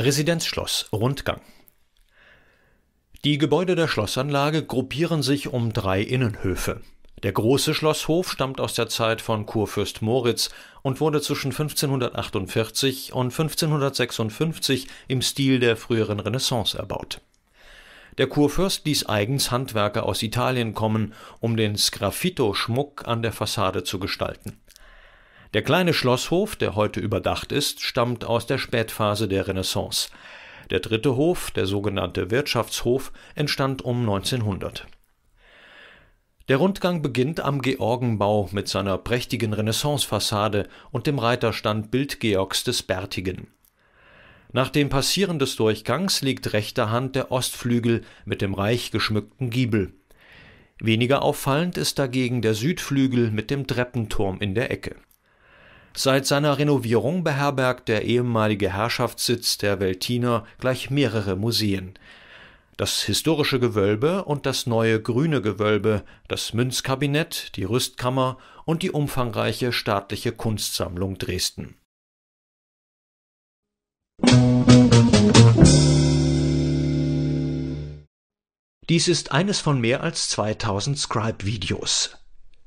Residenzschloss Rundgang Die Gebäude der Schlossanlage gruppieren sich um drei Innenhöfe. Der große Schlosshof stammt aus der Zeit von Kurfürst Moritz und wurde zwischen 1548 und 1556 im Stil der früheren Renaissance erbaut. Der Kurfürst ließ eigens Handwerker aus Italien kommen, um den Sgraffito-Schmuck an der Fassade zu gestalten der kleine Schlosshof, der heute überdacht ist, stammt aus der Spätphase der Renaissance. Der dritte Hof, der sogenannte Wirtschaftshof, entstand um 1900. Der Rundgang beginnt am Georgenbau mit seiner prächtigen Renaissancefassade und dem Reiterstand Bild Georgs des Bärtigen. Nach dem Passieren des Durchgangs liegt rechter Hand der Ostflügel mit dem reich geschmückten Giebel. Weniger auffallend ist dagegen der Südflügel mit dem Treppenturm in der Ecke Seit seiner Renovierung beherbergt der ehemalige Herrschaftssitz der Veltiner gleich mehrere Museen. Das historische Gewölbe und das neue grüne Gewölbe, das Münzkabinett, die Rüstkammer und die umfangreiche staatliche Kunstsammlung Dresden. Dies ist eines von mehr als 2000 Scribe-Videos.